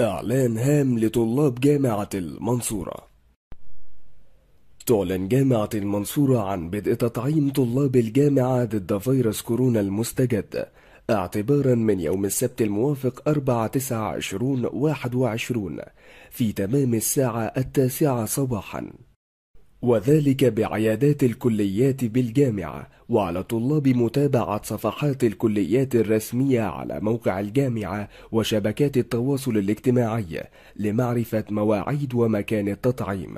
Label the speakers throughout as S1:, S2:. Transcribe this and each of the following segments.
S1: إعلان هام لطلاب جامعة المنصورة تعلن جامعة المنصورة عن بدء تطعيم طلاب الجامعة ضد فيروس كورونا المستجد اعتبارا من يوم السبت الموافق 4 9 21 في تمام الساعة التاسعة صباحاً وذلك بعيادات الكليات بالجامعة وعلى طلاب متابعة صفحات الكليات الرسمية على موقع الجامعة وشبكات التواصل الاجتماعي لمعرفة مواعيد ومكان التطعيم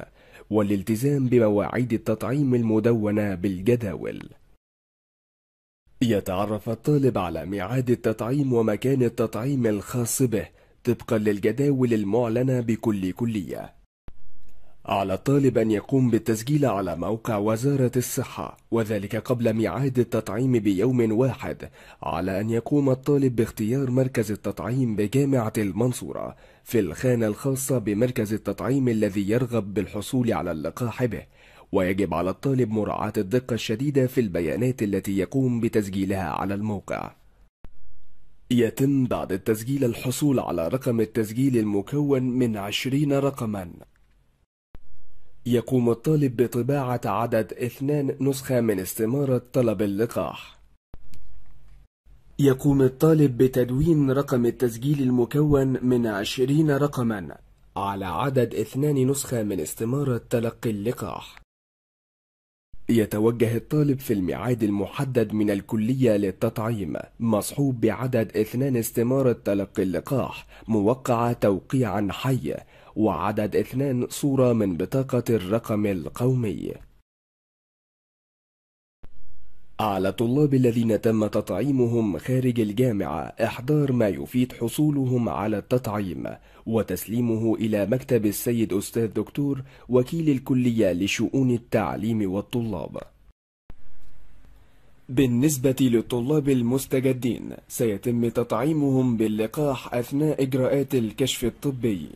S1: والالتزام بمواعيد التطعيم المدونة بالجداول. يتعرف الطالب على ميعاد التطعيم ومكان التطعيم الخاص به طبقا للجداول المعلنة بكل كلية. على الطالب أن يقوم بالتسجيل على موقع وزارة الصحة وذلك قبل ميعاد التطعيم بيوم واحد على أن يقوم الطالب باختيار مركز التطعيم بجامعة المنصورة في الخانة الخاصة بمركز التطعيم الذي يرغب بالحصول على اللقاح به ويجب على الطالب مراعاة الدقة الشديدة في البيانات التي يقوم بتسجيلها على الموقع يتم بعد التسجيل الحصول على رقم التسجيل المكون من عشرين رقماً يقوم الطالب بطباعة عدد اثنان نسخة من استمارة طلب اللقاح يقوم الطالب بتدوين رقم التسجيل المكون من عشرين رقما على عدد اثنان نسخة من استمارة تلقي اللقاح يتوجه الطالب في الميعاد المحدد من الكلية للتطعيم مصحوب بعدد اثنان استمارة تلقي اللقاح موقعة توقيعا حي وعدد اثنان صورة من بطاقة الرقم القومي على الطلاب الذين تم تطعيمهم خارج الجامعة إحضار ما يفيد حصولهم على التطعيم وتسليمه إلى مكتب السيد أستاذ دكتور وكيل الكلية لشؤون التعليم والطلاب. بالنسبة للطلاب المستجدين سيتم تطعيمهم باللقاح أثناء إجراءات الكشف الطبي.